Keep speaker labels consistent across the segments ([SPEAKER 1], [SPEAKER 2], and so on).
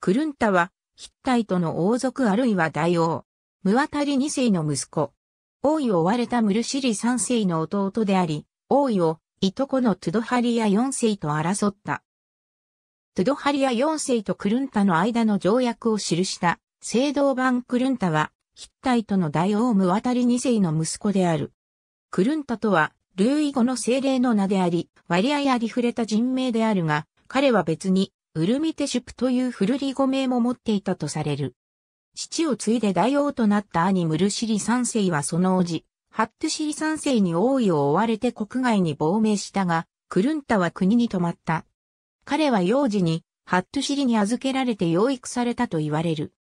[SPEAKER 1] クルンタは、ヒッタイトの王族あるいは大王。ムワタリ二世の息子。王位を追われたムルシリ三世の弟であり、王位を、いとこのトゥドハリア四世と争った。トゥドハリア四世とクルンタの間の条約を記した、聖堂版クルンタは、ヒッタイトの大王ムワタリ二世の息子である。クルンタとは、ルーイ語の精霊の名であり、割合ありふれた人名であるが、彼は別に、ウルミテシュプという古リ語名も持っていたとされる。父を継いで大王となった兄ムルシリ三世はその叔父、ハットシリ三世に王位を追われて国外に亡命したが、クルンタは国に泊まった。彼は幼児に、ハットシリに預けられて養育されたと言われる。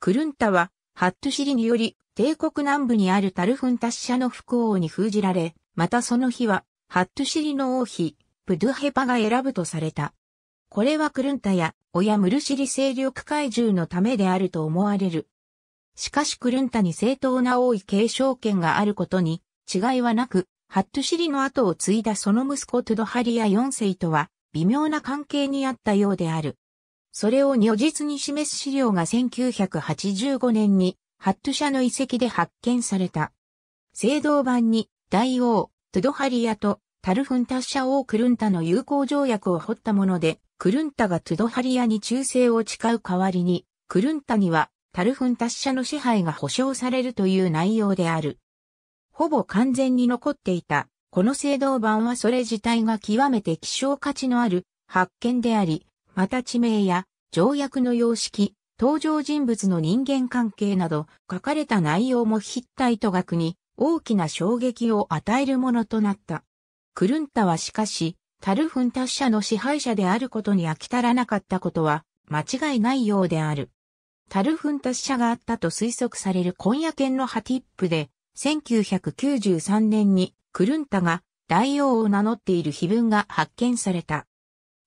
[SPEAKER 1] クルンタは、ハットシリにより、帝国南部にあるタルフンタッシャの副王に封じられ、またその日は、ハットシリの王妃、プドゥヘパが選ぶとされた。これはクルンタや、親ムルシリ勢力怪獣のためであると思われる。しかしクルンタに正当な王位継承権があることに違いはなく、ハットシリの後を継いだその息子トゥドハリア4世とは微妙な関係にあったようである。それを如実に示す資料が1985年にハット社の遺跡で発見された。聖堂版に大王、トゥドハリアとタルフンタッシャ王クルンタの友好条約を彫ったもので、クルンタがトゥドハリアに忠誠を誓う代わりに、クルンタにはタルフン達者の支配が保障されるという内容である。ほぼ完全に残っていた、この制度版はそれ自体が極めて希少価値のある発見であり、また地名や条約の様式、登場人物の人間関係など書かれた内容もヒッタイト学に大きな衝撃を与えるものとなった。クルンタはしかし、タルフン達者の支配者であることに飽き足らなかったことは間違いないようである。タルフン達者があったと推測される今夜県のハティップで、1993年にクルンタが大王を名乗っている碑文が発見された。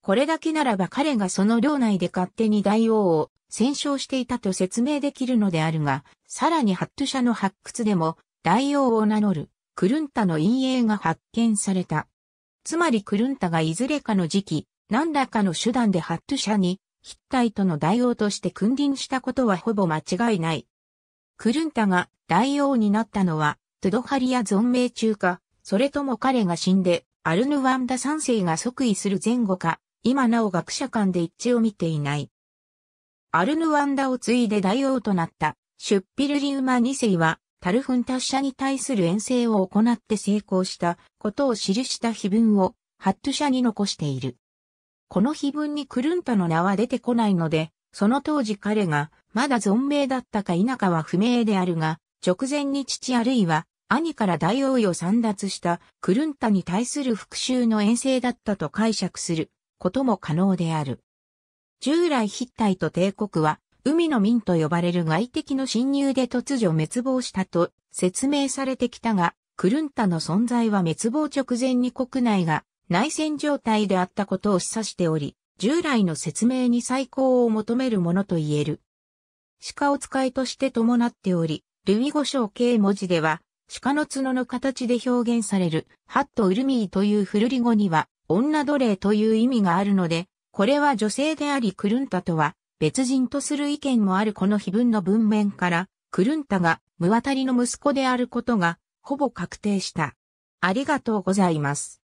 [SPEAKER 1] これだけならば彼がその領内で勝手に大王を戦勝していたと説明できるのであるが、さらにハット社の発掘でも大王を名乗るクルンタの陰影が発見された。つまりクルンタがいずれかの時期、何らかの手段でハット社に、ヒッタイトの大王として君臨したことはほぼ間違いない。クルンタが大王になったのは、トゥドハリア存命中か、それとも彼が死んで、アルヌワンダ3世が即位する前後か、今なお学者間で一致を見ていない。アルヌワンダを継いで大王となった、シュッピルリウマ2世は、タルフン達者に対する遠征を行って成功したことを記した碑文をハット社に残している。この碑文にクルンタの名は出てこないので、その当時彼がまだ存命だったか否かは不明であるが、直前に父あるいは兄から大王位を散奪したクルンタに対する復讐の遠征だったと解釈することも可能である。従来筆体と帝国は海の民と呼ばれる外敵の侵入で突如滅亡したと説明されてきたが、クルンタの存在は滅亡直前に国内が内戦状態であったことを示唆しており、従来の説明に再考を求めるものと言える。鹿を使いとして伴っており、ルイ語章形文字では、鹿の角の形で表現される、ハットウルミーという古リ語には、女奴隷という意味があるので、これは女性でありクルンタとは、別人とする意見もあるこの碑文の文面から、クルンタがムワタリの息子であることが、ほぼ確定した。ありがとうございます。